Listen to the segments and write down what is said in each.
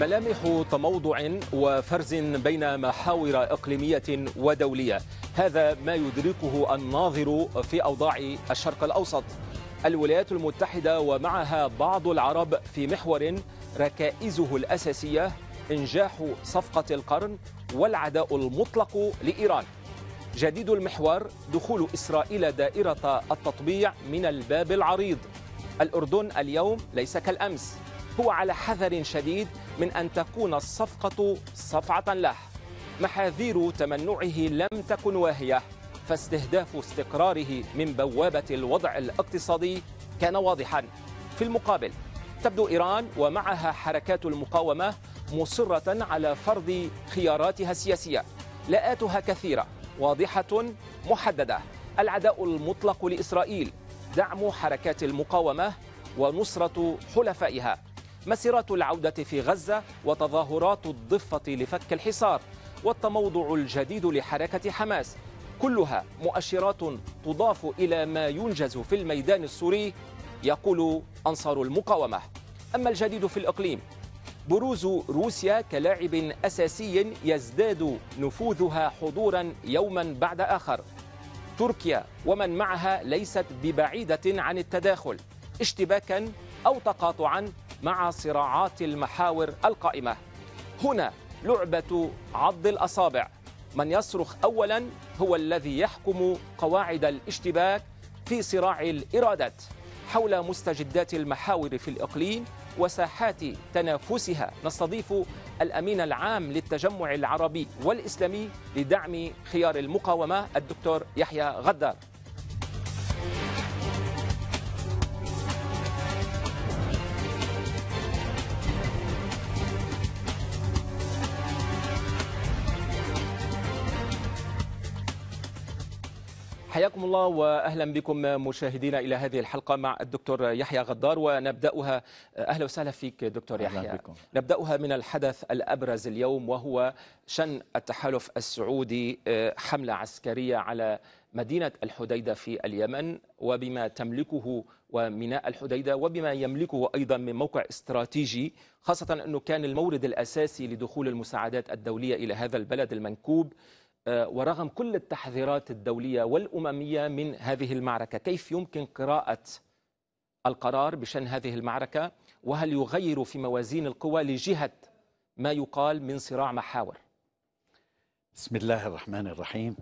ملامح تموضع وفرز بين محاور إقليمية ودولية هذا ما يدركه الناظر في أوضاع الشرق الأوسط الولايات المتحدة ومعها بعض العرب في محور ركائزه الأساسية إنجاح صفقة القرن والعداء المطلق لإيران جديد المحور دخول إسرائيل دائرة التطبيع من الباب العريض الأردن اليوم ليس كالأمس هو على حذر شديد من أن تكون الصفقة صفعة له محاذير تمنعه لم تكن واهية فاستهداف استقراره من بوابة الوضع الاقتصادي كان واضحا في المقابل تبدو إيران ومعها حركات المقاومة مصرة على فرض خياراتها السياسية لآتها كثيرة واضحة محددة العداء المطلق لإسرائيل دعم حركات المقاومة ونصرة حلفائها مسيرات العودة في غزة وتظاهرات الضفة لفك الحصار والتموضع الجديد لحركة حماس كلها مؤشرات تضاف إلى ما ينجز في الميدان السوري يقول أنصار المقاومة أما الجديد في الإقليم بروز روسيا كلاعب أساسي يزداد نفوذها حضورا يوما بعد آخر تركيا ومن معها ليست ببعيدة عن التداخل اشتباكا أو تقاطعا مع صراعات المحاور القائمة هنا لعبة عض الأصابع من يصرخ أولا هو الذي يحكم قواعد الاشتباك في صراع الإرادات حول مستجدات المحاور في الإقليم وساحات تنافسها نستضيف الأمين العام للتجمع العربي والإسلامي لدعم خيار المقاومة الدكتور يحيى غدار حياكم الله واهلا بكم مشاهدينا الى هذه الحلقه مع الدكتور يحيى غدار ونبداها اهلا وسهلا فيك دكتور يحيى بكم. نبداها من الحدث الابرز اليوم وهو شن التحالف السعودي آه، حمله عسكريه على مدينه الحديده في اليمن وبما تملكه وميناء الحديده وبما يملكه ايضا من موقع استراتيجي خاصه انه كان المورد الاساسي لدخول المساعدات الدوليه الى هذا البلد المنكوب آه، ورغم كل التحذيرات الدولية والأممية من هذه المعركة كيف يمكن قراءة القرار بشأن هذه المعركة وهل يغير في موازين القوى لجهة ما يقال من صراع محاور بسم الله الرحمن الرحيم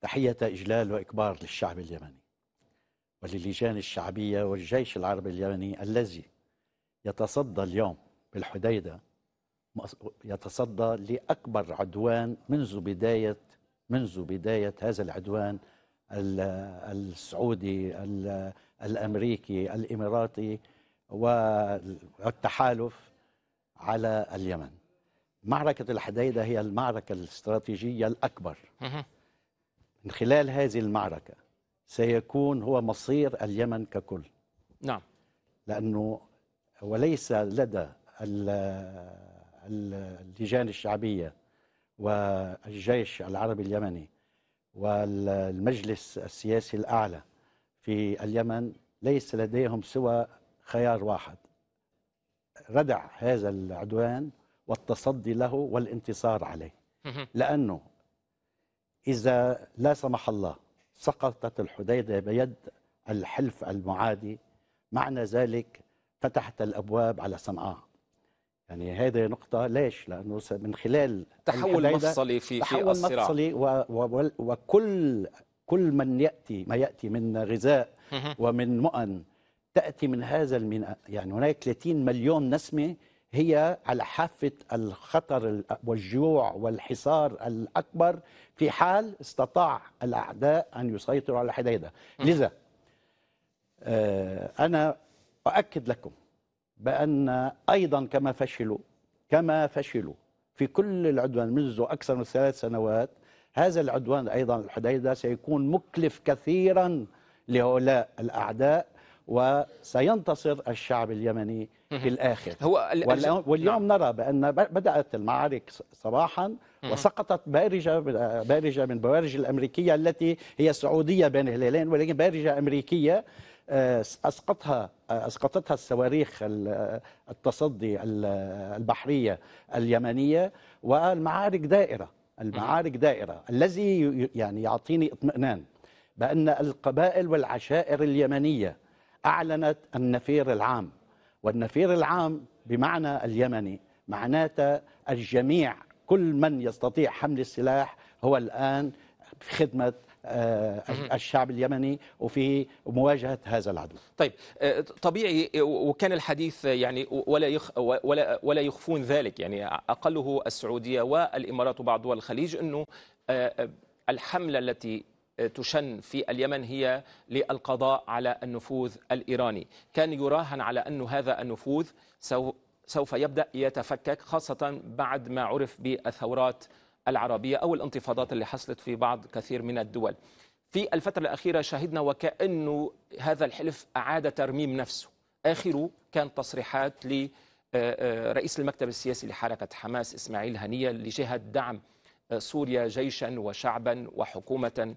تحية إجلال وإكبار للشعب اليمني وللجان الشعبية والجيش العربي اليمني الذي يتصدى اليوم بالحديدة يتصدى لأكبر عدوان منذ بداية منذ بداية هذا العدوان السعودي الأمريكي الإماراتي والتحالف على اليمن معركة الحديدة هي المعركة الاستراتيجية الأكبر من خلال هذه المعركة سيكون هو مصير اليمن ككل نعم لأنه وليس لدى اللجان الشعبية والجيش العربي اليمني والمجلس السياسي الأعلى في اليمن ليس لديهم سوى خيار واحد ردع هذا العدوان والتصدي له والانتصار عليه لأنه إذا لا سمح الله سقطت الحديدة بيد الحلف المعادي معنى ذلك فتحت الأبواب على صنعاء يعني هذه نقطة ليش؟ لأنه من خلال تحول مفصلي في تحول في الصراع مفصلي و و وكل كل من يأتي ما يأتي من غذاء ومن مؤن تأتي من هذا الميناء يعني هناك 30 مليون نسمة هي على حافة الخطر والجوع والحصار الأكبر في حال استطاع الأعداء أن يسيطروا على حديدة لذا آه، أنا أؤكد لكم بأن أيضا كما فشلوا كما فشلوا في كل العدوان منذ أكثر من ثلاث سنوات هذا العدوان أيضا الحديدة سيكون مكلف كثيرا لهؤلاء الأعداء وسينتصر الشعب اليمني في الآخر هو واليوم نعم. نرى بأن بدأت المعارك صباحا وسقطت بارجة بارجة من بوارج الأمريكية التي هي سعودية بين الهلالين ولكن بارجة أمريكية آه، اسقطها آه، اسقطتها الصواريخ آه، التصدي البحريه اليمنيه والمعارك دائره المعارك دائره الذي يعني يعطيني اطمئنان بان القبائل والعشائر اليمنيه اعلنت النفير العام والنفير العام بمعنى اليمني معناته الجميع كل من يستطيع حمل السلاح هو الان في خدمه آه، الشعب اليمني وفي مواجهه هذا العدو. طيب آه، طبيعي آه، وكان الحديث يعني ولا يخ ولا ولا يخفون ذلك يعني اقله السعوديه والامارات وبعض دول الخليج انه الحمله التي تشن في اليمن هي للقضاء على النفوذ الايراني، كان يراهن على أن هذا النفوذ سوف يبدا يتفكك خاصه بعد ما عرف بالثورات العربية أو الانتفاضات اللي حصلت في بعض كثير من الدول في الفترة الأخيرة شهدنا وكأنه هذا الحلف أعاد ترميم نفسه آخره كان تصريحات لرئيس المكتب السياسي لحركة حماس إسماعيل هنية لجهة دعم سوريا جيشا وشعبا وحكومة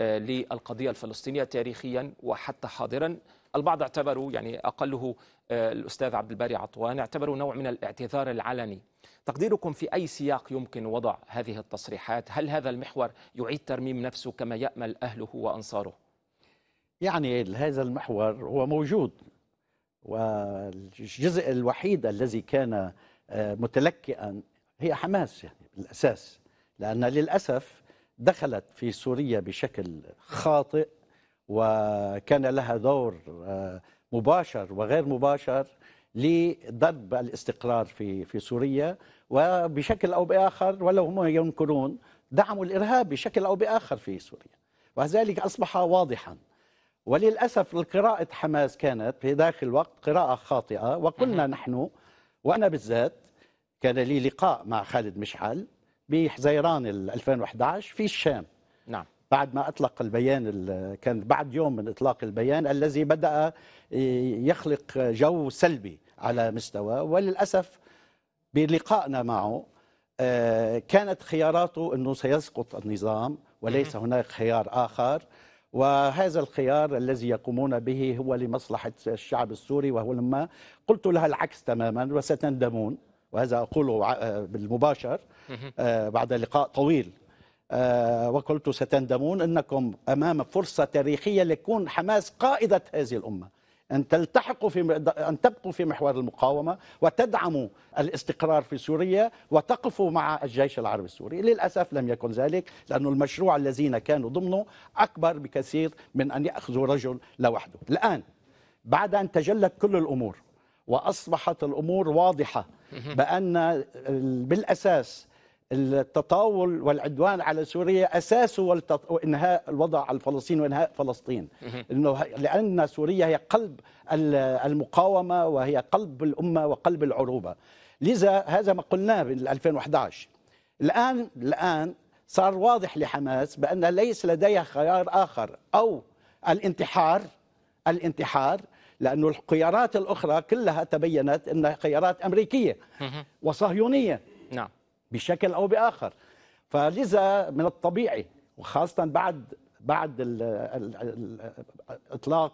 آه، للقضية الفلسطينية تاريخيا وحتى حاضرا البعض اعتبروا يعني أقله آه، الأستاذ عبد الباري عطوان اعتبروا نوع من الاعتذار العلني تقديركم في أي سياق يمكن وضع هذه التصريحات هل هذا المحور يعيد ترميم نفسه كما يأمل أهله وأنصاره يعني هذا المحور هو موجود والجزء الوحيد الذي كان آه، متلكئا هي حماس يعني بالأساس لأن للأسف دخلت في سوريا بشكل خاطئ وكان لها دور آه، مباشر وغير مباشر لضرب الاستقرار في في سوريا وبشكل او باخر ولو هم ينكرون دعموا الارهاب بشكل او باخر في سوريا وذلك اصبح واضحا وللاسف قراءه حماس كانت في ذاك الوقت قراءه خاطئه وقلنا نحن وانا بالذات كان لي لقاء مع خالد مشعل بحزيران 2011 في الشام نعم بعد ما أطلق البيان كان بعد يوم من إطلاق البيان الذي بدأ يخلق جو سلبي على مستوى وللأسف بلقائنا معه آه، كانت خياراته أنه سيسقط النظام وليس هناك خيار آخر وهذا الخيار الذي يقومون به هو لمصلحة الشعب السوري وهو لما قلت لها العكس تماما وستندمون وهذا أقوله آه، بالمباشر آه، بعد لقاء طويل آه، وقلت ستندمون انكم امام فرصه تاريخيه لكون حماس قائده هذه الامه ان تلتحقوا في ان تبقوا في محور المقاومه وتدعموا الاستقرار في سوريا وتقفوا مع الجيش العربي السوري، للاسف لم يكن ذلك لأن المشروع الذين كانوا ضمنه اكبر بكثير من ان ياخذوا رجل لوحده، الان بعد ان تجلت كل الامور واصبحت الامور واضحه بان بالاساس التطاول والعدوان على سوريا اساسه انهاء الوضع على فلسطين وانهاء فلسطين انه لان سوريا هي قلب المقاومه وهي قلب الامه وقلب العروبه لذا هذا ما قلناه بال 2011 الان الان صار واضح لحماس بان ليس لديها خيار اخر او الانتحار الانتحار لأن الخيارات الأخرى كلها تبينت أنها خيارات أمريكية وصهيونية بشكل او باخر فلذا من الطبيعي وخاصه بعد بعد اطلاق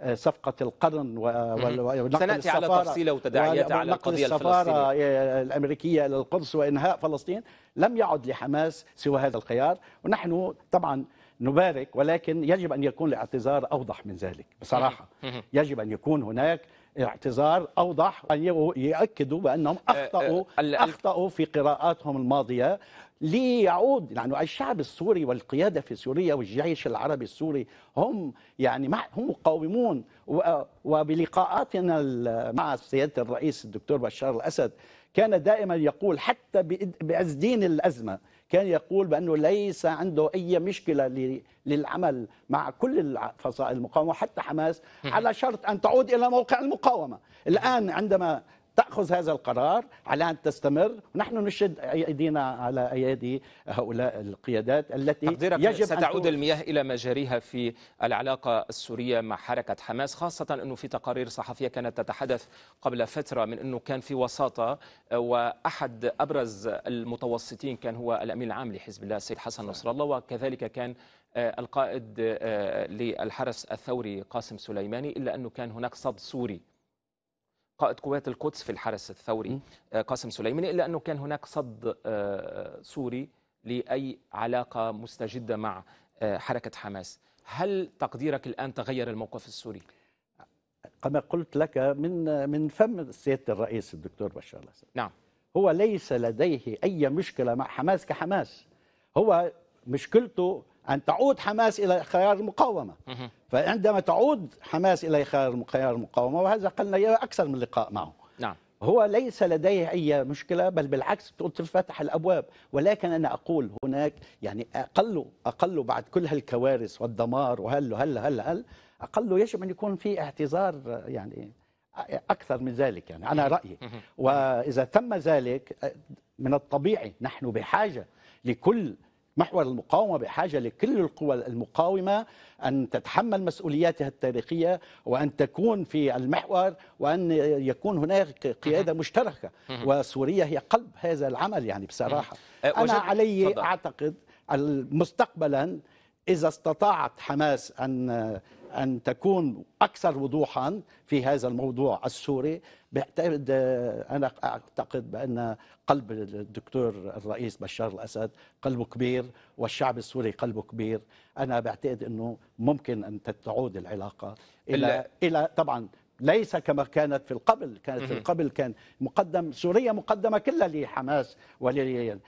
آه، صفقه القرن ونقل سناتي على تفصيله وتداعياتها على القضيه الفلسطينيه آه، الامريكيه الى القدس وانهاء فلسطين لم يعد لحماس سوى هذا الخيار ونحن طبعا نبارك ولكن يجب ان يكون الاعتذار اوضح من ذلك بصراحه يجب ان يكون هناك اعتذار اوضح ياكدوا بانهم آه، آه، اخطاوا اخطاوا في قراءاتهم الماضيه ليعود لانه الشعب السوري والقياده في سوريا والجيش العربي السوري هم يعني هم مقاومون وبلقاءاتنا مع سياده الرئيس الدكتور بشار الاسد كان دائما يقول حتى باز دين الازمه كان يقول بأنه ليس عنده أي مشكلة للعمل مع كل فصائل المقاومة وحتى حماس على شرط أن تعود إلى موقع المقاومة الآن عندما تاخذ هذا القرار على ان تستمر ونحن نشد ايدينا على ايادي هؤلاء القيادات التي تقديرك يجب ستعود أن المياه الى مجاريها في العلاقه السوريه مع حركه حماس خاصه انه في تقارير صحفيه كانت تتحدث قبل فتره من انه كان في وساطه واحد ابرز المتوسطين كان هو الامين العام لحزب الله السيد حسن نصر الله وكذلك كان آه، القائد آه، للحرس الثوري قاسم سليماني الا انه كان هناك صد سوري قائد قوات القدس في الحرس الثوري آه، قاسم سليماني إلا أنه كان هناك صد آه، سوري لأي علاقة مستجدة مع آه، حركة حماس هل تقديرك الآن تغير الموقف السوري؟ كما قلت لك من من فم سيادة الرئيس الدكتور بشار الأسد نعم هو ليس لديه أي مشكلة مع حماس كحماس هو مشكلته أن تعود حماس إلى خيار المقاومة فعندما تعود حماس إلى خيار المقاومة وهذا قلنا أكثر من لقاء معه نعم. هو ليس لديه أي مشكلة بل بالعكس تفتح الأبواب ولكن أنا أقول هناك يعني أقل أقل بعد كل هالكوارث والدمار وهل هل هل هل أقل يجب أن يكون في اعتذار يعني أكثر من ذلك يعني أنا رأيي وإذا تم ذلك من الطبيعي نحن بحاجة لكل محور المقاومة بحاجة لكل القوى المقاومة أن تتحمل مسؤولياتها التاريخية وأن تكون في المحور وأن يكون هناك قيادة مشتركة وسوريا هي قلب هذا العمل يعني بصراحة أه، أنا علي أعتقد مستقبلا إذا استطاعت حماس أن أن تكون أكثر وضوحا في هذا الموضوع السوري بعتقد آه، أنا أعتقد بأن قلب الدكتور الرئيس بشار الأسد قلبه كبير والشعب السوري قلبه كبير أنا بعتقد أنه ممكن أن تعود العلاقة إلى, إلى طبعا ليس كما كانت في القبل كانت في القبل كان مقدم سوريا مقدمة كلها لحماس ولل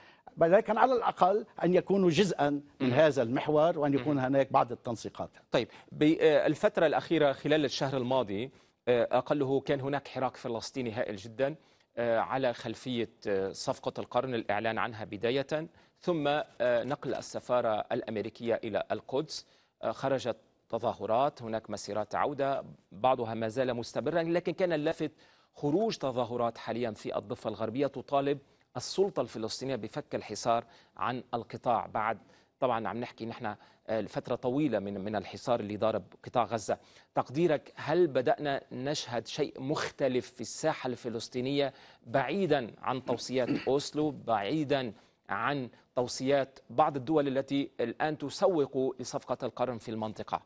ولكن على الأقل أن يكونوا جزءا من هذا المحور وأن يكون هناك بعض التنسيقات طيب بالفترة آه، الأخيرة خلال الشهر الماضي آه، أقله كان هناك حراك فلسطيني هائل جدا آه، على خلفية صفقة القرن الإعلان عنها بداية ثم نقل السفارة الأمريكية إلى القدس خرجت تظاهرات هناك مسيرات عودة بعضها ما زال مستمرا لكن كان اللافت خروج تظاهرات حاليا في الضفة الغربية تطالب السلطة الفلسطينية بفك الحصار عن القطاع بعد طبعا عم نحكي نحن آه، لفترة طويلة من من الحصار اللي ضارب قطاع غزة تقديرك هل بدأنا نشهد شيء مختلف في الساحة الفلسطينية بعيدا عن توصيات أوسلو بعيدا عن توصيات بعض الدول التي الآن تسوق لصفقة القرن في المنطقة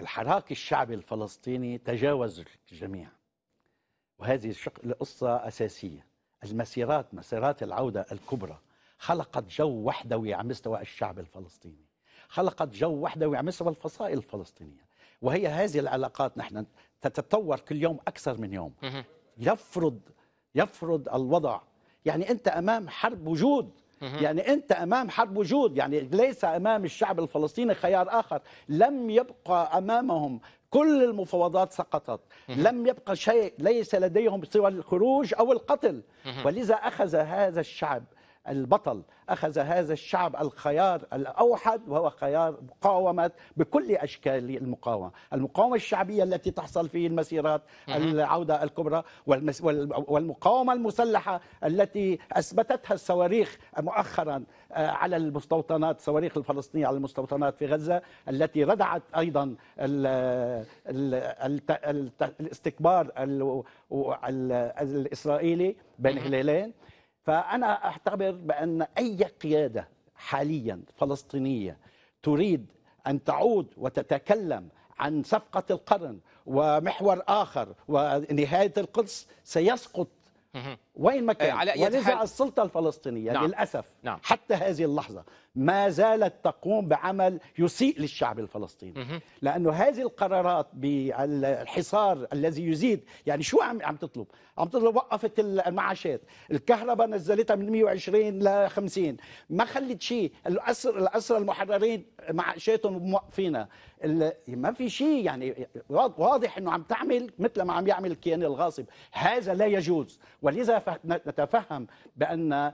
الحراك الشعبي الفلسطيني تجاوز الجميع وهذه القصة أساسية المسيرات مسيرات العودة الكبرى خلقت جو وحدوي على مستوى الشعب الفلسطيني خلقت جو وحدوي على مستوى الفصائل الفلسطينية وهي هذه العلاقات نحن تتطور كل يوم أكثر من يوم يفرض يفرض الوضع يعني أنت أمام حرب وجود يعني أنت أمام حرب وجود يعني ليس أمام الشعب الفلسطيني خيار آخر لم يبقى أمامهم كل المفاوضات سقطت لم يبقى شيء ليس لديهم سوى الخروج أو القتل ولذا أخذ هذا الشعب البطل أخذ هذا الشعب الخيار الأوحد وهو خيار مقاومة بكل أشكال المقاومة المقاومة الشعبية التي تحصل في المسيرات العودة الكبرى والمقاومة المسلحة التي أثبتتها الصواريخ مؤخرا آه، على المستوطنات الصواريخ الفلسطينية على المستوطنات في غزة التي ردعت أيضا الاستكبار الإسرائيلي بين هلالين فأنا أعتبر بأن أي قيادة حاليا فلسطينية تريد أن تعود وتتكلم عن صفقة القرن ومحور آخر ونهاية القدس سيسقط وين ما آه، كان على ولذا حال... السلطة الفلسطينية نعم. للأسف نعم. حتى هذه اللحظة ما زالت تقوم بعمل يسيء للشعب الفلسطيني لأنه هذه القرارات بالحصار الذي يزيد يعني شو عم عم تطلب عم تطلب وقفت المعاشات الكهرباء نزلتها من 120 ل 50 ما خلت شيء الأسر الأسر المحررين معاشاتهم موقفينها ما في شيء يعني واضح انه عم تعمل مثل ما عم يعمل الكيان الغاصب هذا لا يجوز ولذا نتفهم بأن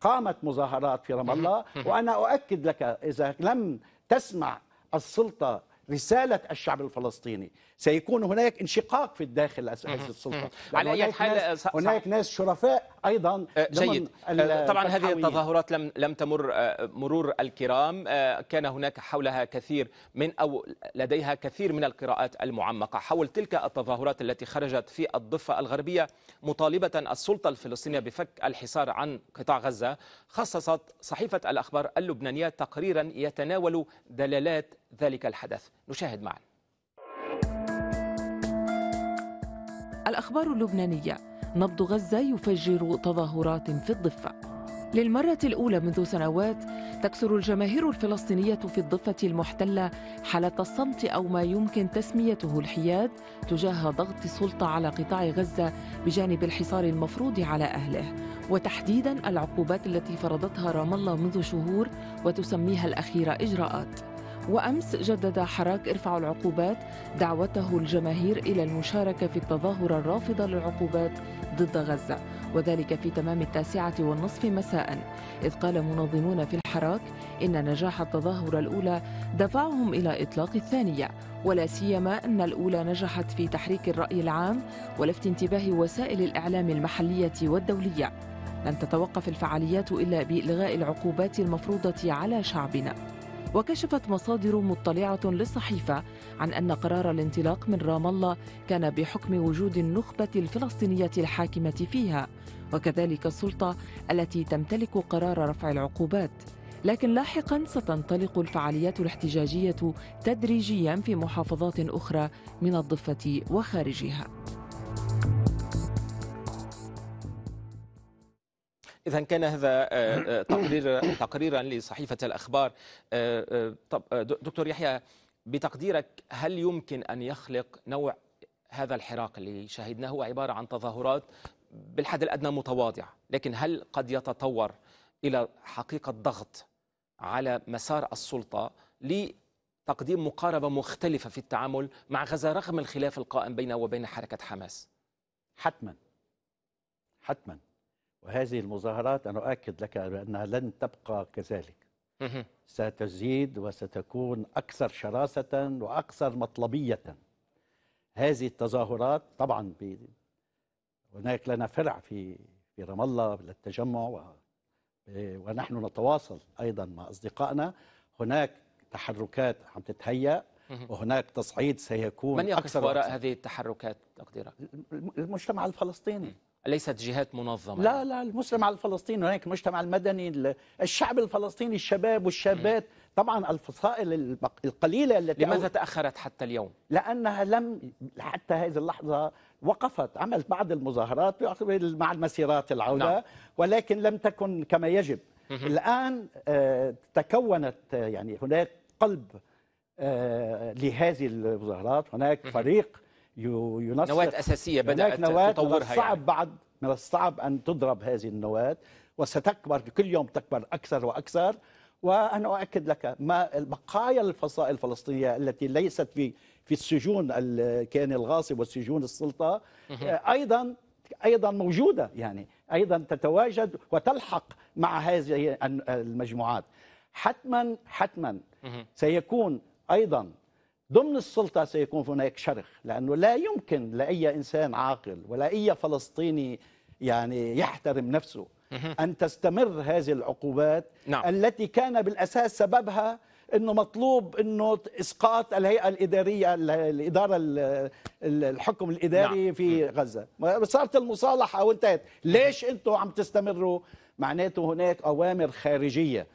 قامت مظاهرات في رام الله وأنا أؤكد لك إذا لم تسمع السلطة رساله الشعب الفلسطيني سيكون هناك انشقاق في الداخل أساس السلطه على اي حال هناك ناس شرفاء ايضا أه، جيد أه، طبعا هذه التظاهرات لم لم تمر أه، مرور الكرام كان هناك حولها كثير من او لديها كثير من القراءات المعمقه حول تلك التظاهرات التي خرجت في الضفه الغربيه مطالبه السلطه الفلسطينيه بفك الحصار عن قطاع غزه خصصت صحيفه الاخبار اللبنانيه تقريرا يتناول دلالات ذلك الحدث نشاهد معا الأخبار اللبنانية نبض غزة يفجر تظاهرات في الضفة للمرة الأولى منذ سنوات تكسر الجماهير الفلسطينية في الضفة المحتلة حالة الصمت أو ما يمكن تسميته الحياد تجاه ضغط السلطة على قطاع غزة بجانب الحصار المفروض على أهله وتحديدا العقوبات التي فرضتها رام الله منذ شهور وتسميها الأخيرة إجراءات وأمس جدد حراك ارفعوا العقوبات دعوته الجماهير إلى المشاركة في التظاهرة الرافضة للعقوبات ضد غزة وذلك في تمام التاسعة والنصف مساء إذ قال منظمون في الحراك إن نجاح التظاهرة الأولى دفعهم إلى إطلاق الثانية ولا سيما أن الأولى نجحت في تحريك الرأي العام ولفت انتباه وسائل الإعلام المحلية والدولية لن تتوقف الفعاليات إلا بإلغاء العقوبات المفروضة على شعبنا وكشفت مصادر مطلعة للصحيفة عن أن قرار الانطلاق من رام الله كان بحكم وجود النخبة الفلسطينية الحاكمة فيها وكذلك السلطة التي تمتلك قرار رفع العقوبات لكن لاحقا ستنطلق الفعاليات الاحتجاجية تدريجيا في محافظات أخرى من الضفة وخارجها إذا كان هذا آه، آه، تقرير تقريرا لصحيفة الأخبار آه، طب دكتور يحيى بتقديرك هل يمكن أن يخلق نوع هذا الحراك اللي شاهدناه هو عبارة عن تظاهرات بالحد الأدنى متواضعة لكن هل قد يتطور إلى حقيقة ضغط على مسار السلطة لتقديم مقاربة مختلفة في التعامل مع غزة رغم الخلاف القائم بينه وبين حركة حماس حتما حتما وهذه المظاهرات أنا أؤكد لك بأنها لن تبقى كذلك ستزيد وستكون أكثر شراسة وأكثر مطلبية هذه التظاهرات طبعا هناك لنا فرع في في رام الله للتجمع و... ونحن نتواصل ايضا مع اصدقائنا هناك تحركات عم تتهيأ وهناك تصعيد سيكون من يقف وراء هذه التحركات تقديرك؟ المجتمع الفلسطيني ليست جهات منظمة لا لا المسلم على الفلسطيني هناك المجتمع المدني الشعب الفلسطيني الشباب والشابات طبعا الفصائل القليلة التي لماذا تأخرت حتى اليوم؟ لأنها لم حتى هذه اللحظة وقفت عملت بعض المظاهرات مع المسيرات العودة نعم. ولكن لم تكن كما يجب الآن آه، تكونت آه، يعني هناك قلب آه، لهذه المظاهرات هناك فريق ينصر نواة أساسية بدأت نواة تطورها من يعني. الصعب يعني. بعد من الصعب أن تضرب هذه النواة وستكبر كل يوم تكبر أكثر وأكثر وأنا أؤكد لك ما البقايا الفصائل الفلسطينية التي ليست في في السجون الكيان الغاصب والسجون السلطة آه، أيضا أيضا موجودة يعني أيضا تتواجد وتلحق مع هذه المجموعات حتما حتما سيكون أيضا ضمن السلطة سيكون هناك شرخ لأنه لا يمكن لأي إنسان عاقل ولا أي فلسطيني يعني يحترم نفسه أن تستمر هذه العقوبات نعم. التي كان بالأساس سببها انه مطلوب انه اسقاط الهيئه الاداريه الاداره الحكم الاداري نعم. في غزه صارت المصالحه وانتهت ليش انتم عم تستمروا معناته هناك اوامر خارجيه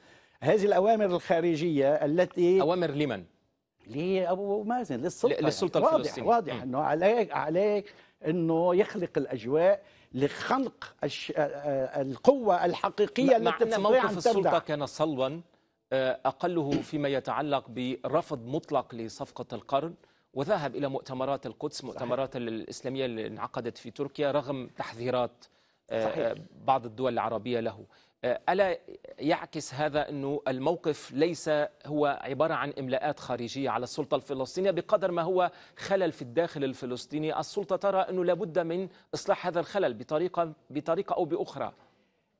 هذه الاوامر الخارجيه التي اوامر لمن لابو مازن للسلطه للسلطه يعني الفلسطينيه واضح واضح انه عليك عليك انه يخلق الاجواء لخنق القوه الحقيقيه التي تستطيع موقف السلطه كان صلبا آه، اقله فيما يتعلق برفض مطلق لصفقه القرن وذهب الى مؤتمرات القدس مؤتمرات صحيح. الاسلاميه اللي انعقدت في تركيا رغم تحذيرات آه، صحيح. بعض الدول العربيه له آه، ألا يعكس هذا أنه الموقف ليس هو عبارة عن إملاءات خارجية على السلطة الفلسطينية بقدر ما هو خلل في الداخل الفلسطيني السلطة ترى أنه لابد من إصلاح هذا الخلل بطريقة, بطريقة أو بأخرى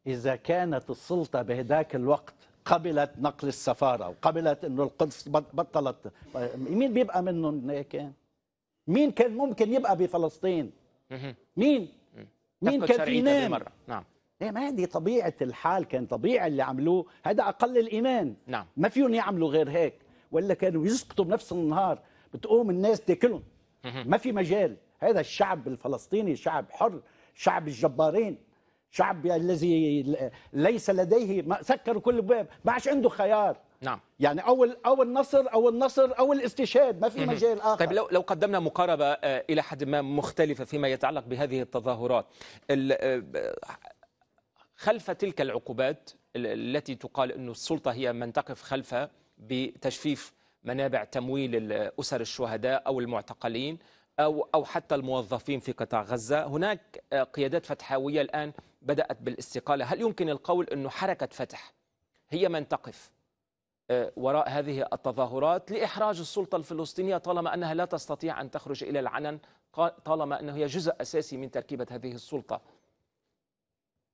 إذا كانت السلطة بهداك الوقت قبلت نقل السفارة وقبلت أنه القدس بطلت مين بيبقى منهم كان؟ مين كان ممكن يبقى بفلسطين مين مين كان في نام نعم ايه ما هذه طبيعه الحال كان طبيعي اللي عملوه هذا اقل الايمان نعم ما فيهم يعملوا غير هيك ولا كانوا يسقطوا بنفس النهار بتقوم الناس تاكلهم ما في مجال هذا الشعب الفلسطيني شعب حر شعب الجبارين شعب الذي ليس لديه سكروا كل باب ما عادش عنده خيار نعم يعني اول او النصر او النصر او الاستشهاد ما في مجال اخر طيب لو لو قدمنا مقاربه آه، الى حد ما مختلفه فيما يتعلق بهذه التظاهرات آه، خلف تلك العقوبات التي تقال أن السلطة هي من تقف خلفها بتجفيف منابع تمويل أسر الشهداء أو المعتقلين أو أو حتى الموظفين في قطاع غزة هناك آه، قيادات فتحاوية الآن بدأت بالاستقالة هل يمكن القول أن حركة فتح هي من تقف آه، وراء هذه التظاهرات لإحراج السلطة الفلسطينية طالما أنها لا تستطيع أن تخرج إلى العنن طالما أنه هي جزء أساسي من تركيبة هذه السلطة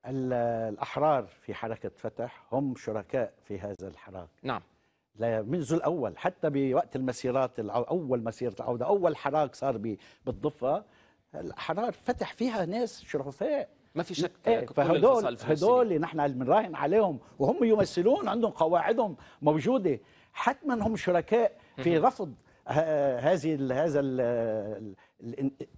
الأحرار في حركة فتح هم شركاء في هذا الحراك نعم لا منذ الأول حتى بوقت المسيرات أول مسيرة العودة أول حراك صار بالضفة الأحرار فتح فيها ناس شرفاء ما في شك إيه فهدول هدول نحن بنراهن عليهم وهم يمثلون عندهم قواعدهم موجوده حتما هم شركاء في رفض هذه هذا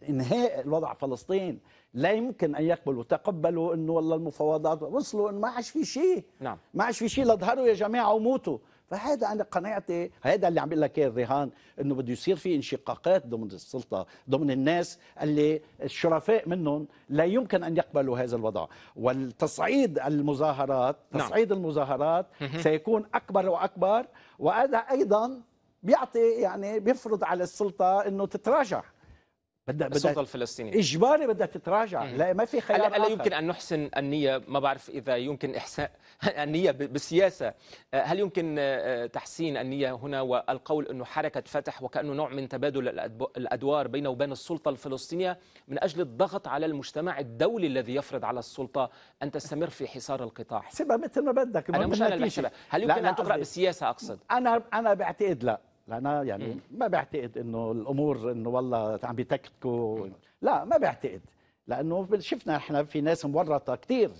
انهاء الوضع فلسطين لا يمكن ان يقبلوا تقبلوا انه والله المفاوضات وصلوا انه ما عادش في شيء نعم ما عادش في شيء لا يا جماعه وموتوا فهذا انا قناعتي هذا اللي عم بقول لك اياه الرهان انه بده يصير في انشقاقات ضمن السلطه ضمن الناس اللي الشرفاء منهم لا يمكن ان يقبلوا هذا الوضع والتصعيد المظاهرات نعم. تصعيد نعم. المظاهرات سيكون اكبر واكبر وهذا ايضا بيعطي يعني بيفرض على السلطه انه تتراجع بدأ السلطه الفلسطينيه اجباري بدها تتراجع لا ما في خيار هل يمكن ان نحسن النيه ما بعرف اذا يمكن احسان النيه بالسياسه آه، هل يمكن آه، آه، تحسين النيه هنا والقول انه حركه فتح وكانه نوع من تبادل الادوار بينه وبين السلطه الفلسطينيه من اجل الضغط على المجتمع الدولي الذي يفرض على السلطه ان تستمر في حصار القطاع سبب مثل ما بدك انا مش انا اللي هل يمكن لا ان تقرا بالسياسه اقصد انا انا بعتقد لا لأنا يعني ما بعتقد إنه الأمور إنه والله عم بيتكتكوا لا ما بعتقد لأنه شفنا إحنا في ناس مورطة كثير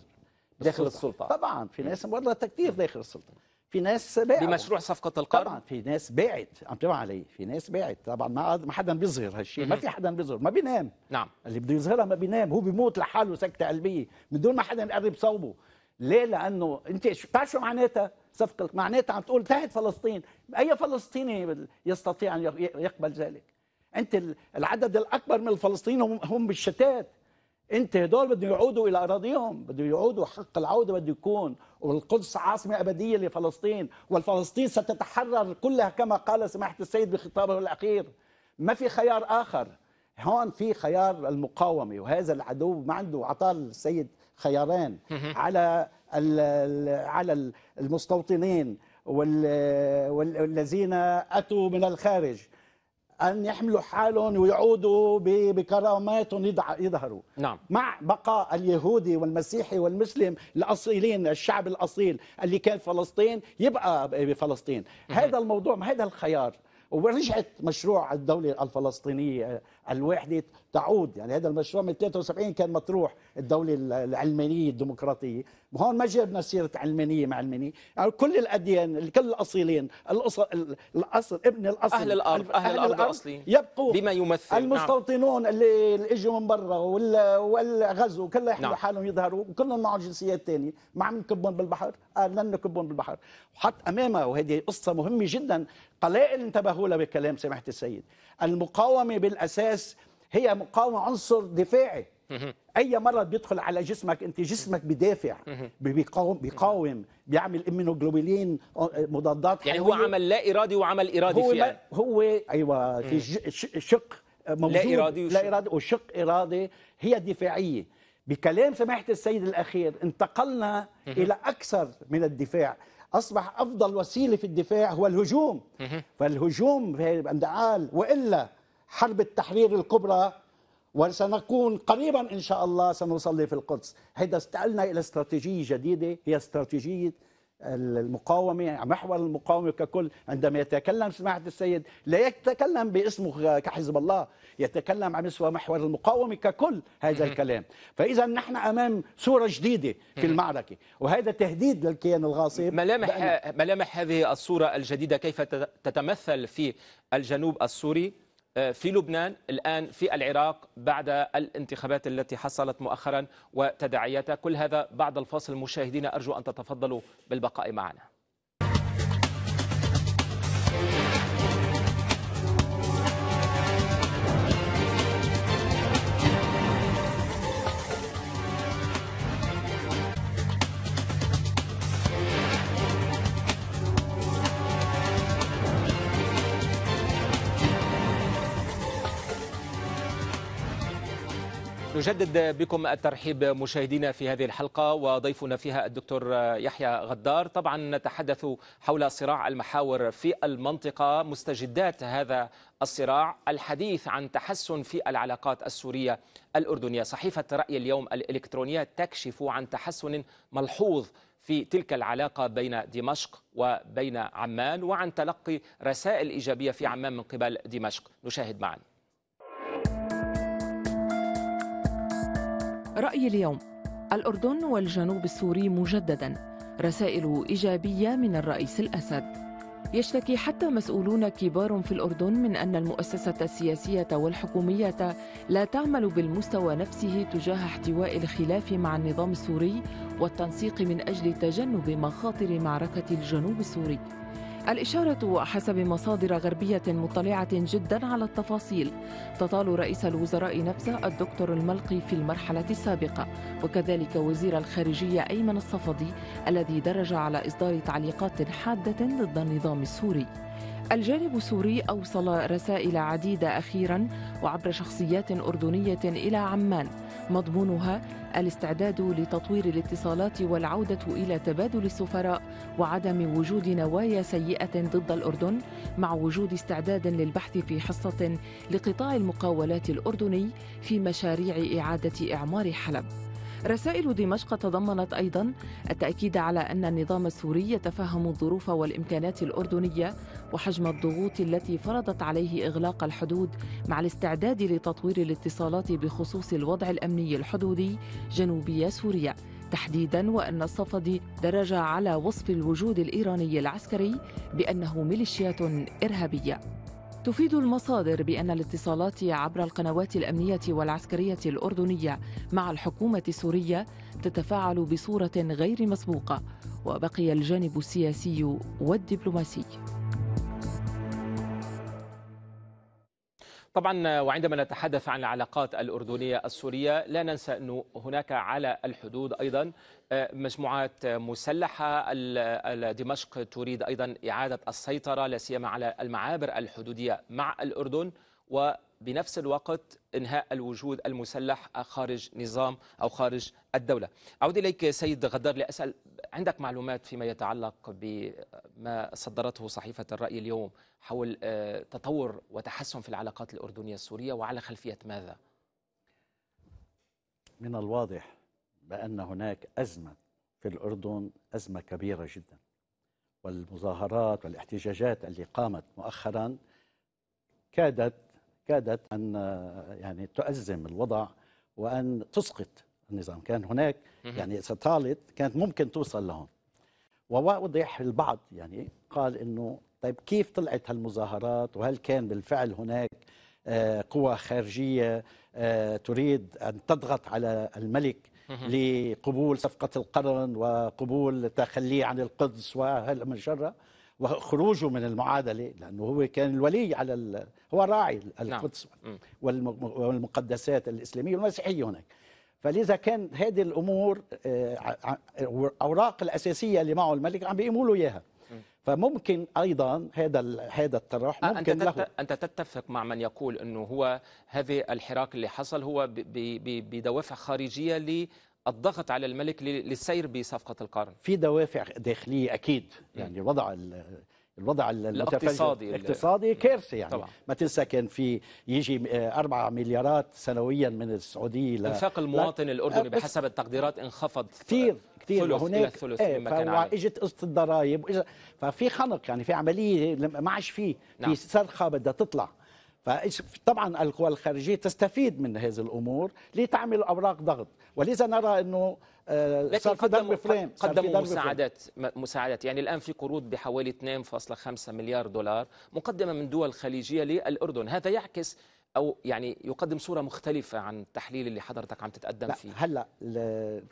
داخل السلطة طبعا في ناس مورطة كثير داخل السلطة في ناس باعت بمشروع صفقة القرن طبعا في ناس باعت عم تبع علي في ناس باعت طبعا ما ما حدا بيظهر هالشيء ما في حدا بيظهر ما بينام نعم اللي بده يظهرها ما بينام هو بيموت لحاله سكتة قلبية من دون ما حدا يقرب صوبه ليه لأنه أنت بتعرف شو معناتها صفقة معناتها عم تقول انتهت فلسطين أي فلسطيني يستطيع أن يقبل ذلك أنت العدد الأكبر من الفلسطينيين هم بالشتات أنت هدول بدهم يعودوا إلى أراضيهم بدهم يعودوا حق العودة بده يكون والقدس عاصمة أبدية لفلسطين والفلسطين ستتحرر كلها كما قال سماحة السيد بخطابه الأخير ما في خيار آخر هون في خيار المقاومة وهذا العدو ما عنده عطال السيد خياران على على المستوطنين والذين أتوا من الخارج أن يحملوا حالهم ويعودوا بكراماتهم يظهروا نعم. مع بقاء اليهودي والمسيحي والمسلم الأصيلين الشعب الأصيل اللي كان فلسطين يبقى بفلسطين هذا الموضوع هذا الخيار ورجعت مشروع الدولة الفلسطينية الوحده تعود يعني هذا المشروع من 73 كان مطروح الدوله العلمانيه الديمقراطيه هون ما جبنا سيره علمانيه مع علمانيه يعني كل الاديان كل الاصيلين الأصل الاصل ابن الاصل اهل الارض اهل, أهل الارض, الأصلين الاصلي يبقوا بما يمثل نعم. المستوطنون نعم. اللي اجوا من برا والغزو كلهم يحملوا نعم. حالهم يظهروا وكلهم معهم جنسيات ثانيه ما عم نكبهم بالبحر قال آه، لن نكبهم بالبحر وحط امامه وهذه قصه مهمه جدا قلائل انتبهوا لها بكلام سماحه السيد المقاومه بالاساس الناس هي مقاومه عنصر دفاعي اي مرض بيدخل على جسمك انت جسمك بيدافع بيقاوم بيقاوم بيعمل امينوجلوبولين مضادات يعني هو عمل لا ارادي وعمل ارادي هو فيها هو ايوه في شق موجود لا ارادي وشق, لا إرادي وشق ارادي هي دفاعيه بكلام سماحه السيد الاخير انتقلنا الى اكثر من الدفاع اصبح افضل وسيله في الدفاع هو الهجوم فالهجوم في والا حرب التحرير الكبرى وسنكون قريبا ان شاء الله سنصلي في القدس هذا استقلنا الى استراتيجيه جديده هي استراتيجيه المقاومه محور المقاومه ككل عندما يتكلم سماحه السيد لا يتكلم باسمه كحزب الله يتكلم عن اسم محور المقاومه ككل هذا الكلام فاذا نحن امام صوره جديده في المعركه وهذا تهديد للكيان الغاصب ملامح ملامح هذه الصوره الجديده كيف تتمثل في الجنوب السوري آه، في لبنان الآن في العراق بعد الانتخابات التي حصلت مؤخرا وتداعياتها كل هذا بعد الفاصل مشاهدينا أرجو أن تتفضلوا بالبقاء معنا نجدد بكم الترحيب مشاهدينا في هذه الحلقة وضيفنا فيها الدكتور يحيى غدار طبعا نتحدث حول صراع المحاور في المنطقة مستجدات هذا الصراع الحديث عن تحسن في العلاقات السورية الأردنية صحيفة رأي اليوم الإلكترونية تكشف عن تحسن ملحوظ في تلك العلاقة بين دمشق وبين عمان وعن تلقي رسائل إيجابية في عمان من قبل دمشق نشاهد معاً رأيي اليوم الأردن والجنوب السوري مجددا رسائل إيجابية من الرئيس الأسد يشتكي حتى مسؤولون كبار في الأردن من أن المؤسسة السياسية والحكومية لا تعمل بالمستوى نفسه تجاه احتواء الخلاف مع النظام السوري والتنسيق من أجل تجنب مخاطر معركة الجنوب السوري الإشارة حسب مصادر غربية مطلعة جدا على التفاصيل تطال رئيس الوزراء نفسه الدكتور الملقي في المرحلة السابقة وكذلك وزير الخارجية أيمن الصفدي الذي درج على إصدار تعليقات حادة ضد النظام السوري الجانب السوري أوصل رسائل عديدة أخيرا وعبر شخصيات أردنية إلى عمان مضمونها الاستعداد لتطوير الاتصالات والعودة إلى تبادل السفراء وعدم وجود نوايا سيئة ضد الأردن مع وجود استعداد للبحث في حصة لقطاع المقاولات الأردني في مشاريع إعادة إعمار حلب رسائل دمشق تضمنت ايضا التاكيد على ان النظام السوري يتفهم الظروف والامكانات الاردنيه وحجم الضغوط التي فرضت عليه اغلاق الحدود مع الاستعداد لتطوير الاتصالات بخصوص الوضع الامني الحدودي جنوبي سوريا تحديدا وان الصفدي درج على وصف الوجود الايراني العسكري بانه ميليشيات ارهابيه تفيد المصادر بأن الاتصالات عبر القنوات الأمنية والعسكرية الأردنية مع الحكومة السورية تتفاعل بصورة غير مسبوقة وبقي الجانب السياسي والدبلوماسي طبعا وعندما نتحدث عن العلاقات الأردنية السورية لا ننسى أن هناك على الحدود أيضا آه، مجموعات مسلحة دمشق تريد أيضا إعادة السيطرة لا سيما على المعابر الحدودية مع الأردن و بنفس الوقت إنهاء الوجود المسلح آه، خارج نظام أو خارج الدولة أعود إليك سيد غدار لأسأل عندك معلومات فيما يتعلق بما صدرته صحيفة الرأي اليوم حول آه، تطور وتحسن في العلاقات الأردنية السورية وعلى خلفية ماذا؟ من الواضح بأن هناك أزمة في الأردن أزمة كبيرة جدا والمظاهرات والاحتجاجات اللي قامت مؤخرا كادت كادت ان آه، يعني تؤزم الوضع وان تسقط النظام، كان هناك يعني اذا طالت كانت ممكن توصل لهون. ووضح البعض يعني قال انه طيب كيف طلعت هالمظاهرات وهل كان بالفعل هناك آه، قوى خارجيه آه، تريد ان تضغط على الملك لقبول صفقه القرن وقبول تخليه عن القدس وهل من شره وخروجه من المعادله لانه هو كان الولي على ال... هو راعي نعم. القدس نعم. والمقدسات الاسلاميه والمسيحيه هناك فلذا كان هذه الامور الاوراق آه، الاساسيه اللي معه الملك عم بيقيموا له اياها فممكن ايضا هذا هذا الطرح آه، ممكن أنت له انت تتفق مع من يقول انه هو هذه الحراك اللي حصل هو بدوافع خارجيه الضغط على الملك للسير بصفقه القرن في دوافع داخليه اكيد يعني وضع الوضع الاقتصادي الاقتصادي كارثه يعني طبعا. ما تنسى كان في يجي 4 آه، مليارات سنويا من السعوديه ل... انفاق المواطن الاردني بحسب التقديرات انخفض كثير كثير ثلث هناك الى ثلث ايه مما كان إيه، عليه اجت قصه الضرائب ففي خنق يعني في عمليه ما عادش في نعم. في صرخه بدها تطلع فطبعا القوى الخارجية تستفيد من هذه الأمور لتعمل أوراق ضغط ولذا نرى أنه آه، لكن صار في ضرب فريم قدموا مساعدات مساعدات يعني الان في قروض بحوالي 2.5 مليار دولار مقدمه من دول خليجيه للاردن هذا يعكس او يعني يقدم صوره مختلفه عن التحليل اللي حضرتك عم تتقدم لا فيه هلا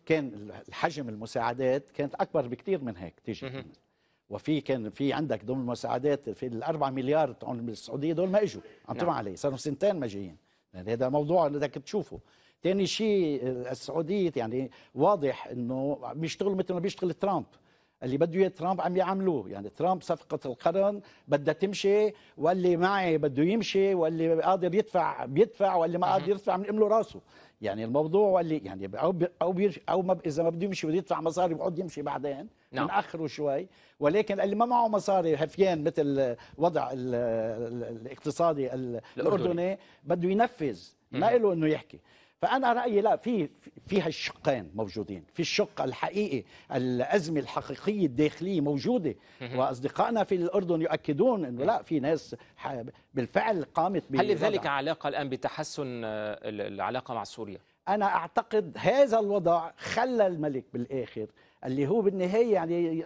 كان حجم المساعدات كانت اكبر بكثير من هيك تيجي وفي كان في عندك ضمن المساعدات في الأربعة مليار من السعوديه دول ما اجوا عم نعم. عليه صاروا سنتين ما جايين يعني هذا موضوع بدك تشوفه ثاني شيء السعوديه يعني واضح انه بيشتغلوا مثل ما بيشتغل ترامب اللي بده اياه ترامب عم يعملوه يعني ترامب صفقه القرن بدها تمشي واللي معي بده يمشي واللي قادر يدفع بيدفع واللي ما قادر يدفع من له راسه يعني الموضوع واللي يعني او بي او بي او ما اذا ما بده يمشي بده يدفع مصاري بيقعد يمشي بعدين نعم. ناخره شوي ولكن اللي ما معه مصاري هفيان مثل وضع الـ الـ الاقتصادي الاردني بده ينفذ ما له انه يحكي فانا رايي لا في فيها الشقين موجودين في الشق الحقيقي الازمه الحقيقيه الداخليه موجوده واصدقائنا في الاردن يؤكدون انه لا في ناس بالفعل قامت هل لذلك علاقه الان بتحسن آه، العلاقه مع سوريا انا اعتقد هذا الوضع خلى الملك بالاخر اللي هو بالنهايه يعني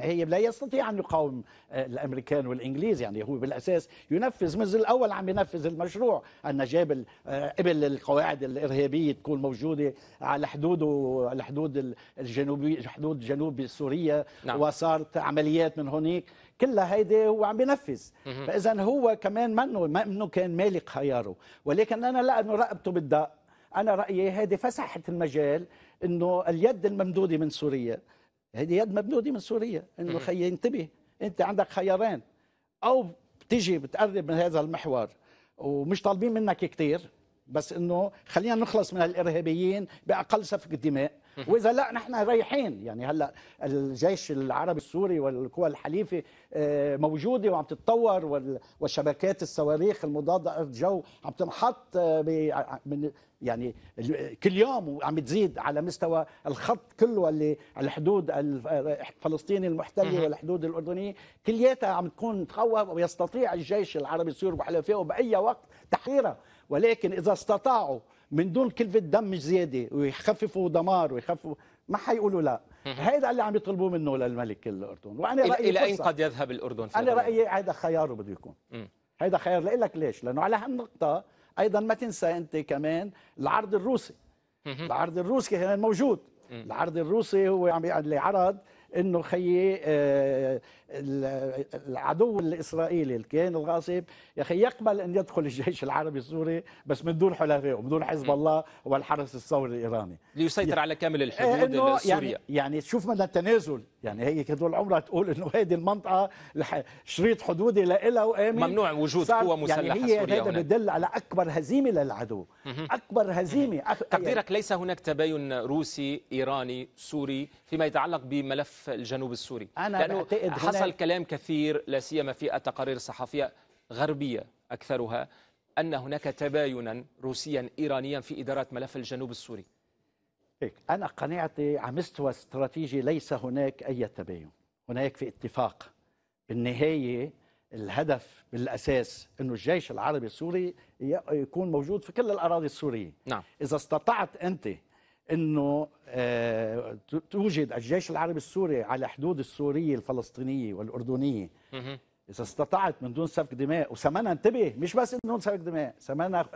هي لا يستطيع ان يقاوم آه، الامريكان والانجليز يعني هو بالاساس ينفذ منذ الاول عم ينفذ المشروع ان جاب آه، قبل القواعد الارهابيه تكون موجوده على حدوده الحدود الجنوبيه حدود جنوب سوريا نعم. وصارت عمليات من هناك كلها هيدي هو عم بينفذ فاذا هو كمان منه منه كان مالك خياره ولكن انا لا انه رقبته بالدق انا رايي هذه فسحت المجال انه اليد الممدوده من سوريا هذه يد مبنوده من سوريا انه خي ينتبه انت عندك خيارين او بتجي بتقرب من هذا المحور ومش طالبين منك كثير بس انه خلينا نخلص من الارهابيين باقل سفك الدماء واذا لا نحن رايحين يعني هلا الجيش العربي السوري والقوى الحليفه آه، موجوده وعم تتطور والشبكات الصواريخ المضاده ارض جو عم تنحط آه، من يعني كل يوم وعم تزيد على مستوى الخط كله اللي على الحدود الفلسطيني المحتله والحدود الاردنيه كلياتها عم تكون تقوى ويستطيع الجيش العربي السوري وحلفائه باي وقت تحريرها ولكن اذا استطاعوا من دون كلفه دم زياده ويخففوا دمار ويخففوا ما حيقولوا لا هذا اللي عم يطلبوه منه للملك الاردن وانا رايي الى اين قد يذهب الاردن في انا رايي هذا خياره بده يكون هذا خيار لك ليش لانه على هالنقطه ايضا ما تنسى انت كمان العرض الروسي العرض الروسي كمان موجود العرض الروسي هو عم يعني عرض انه خيي آه، العدو الاسرائيلي الكيان الغاصب يا اخي يقبل ان يدخل الجيش العربي السوري بس من دون حلفاء ومن حزب الله والحرس الثوري الايراني ليسيطر على كامل الحدود يعني السوريه يعني يعني شوف مدى التنازل يعني هي كدول عمرها تقول انه هذه المنطقه شريط حدودي لها وامن ممنوع وجود قوى يعني مسلحه يعني هي هذا بدل على اكبر هزيمه للعدو اكبر هزيمه أك... تقديرك ليس هناك تباين روسي ايراني سوري فيما يتعلق بملف الجنوب السوري أنا بعتقد حصل هنا... كلام كثير لا سيما في التقارير الصحفيه غربيه اكثرها ان هناك تباينا روسيا ايرانيا في اداره ملف الجنوب السوري هيك أنا قناعتي على مستوى استراتيجي ليس هناك أي تباين هناك في اتفاق بالنهاية الهدف بالأساس أنه الجيش العربي السوري يكون موجود في كل الأراضي السورية نعم. إذا استطعت أنت أنه آه، توجد الجيش العربي السوري على حدود السورية الفلسطينية والأردنية اذا استطعت من دون سفك دماء وثمنها انتبه مش بس من دون سفك دماء ثمنها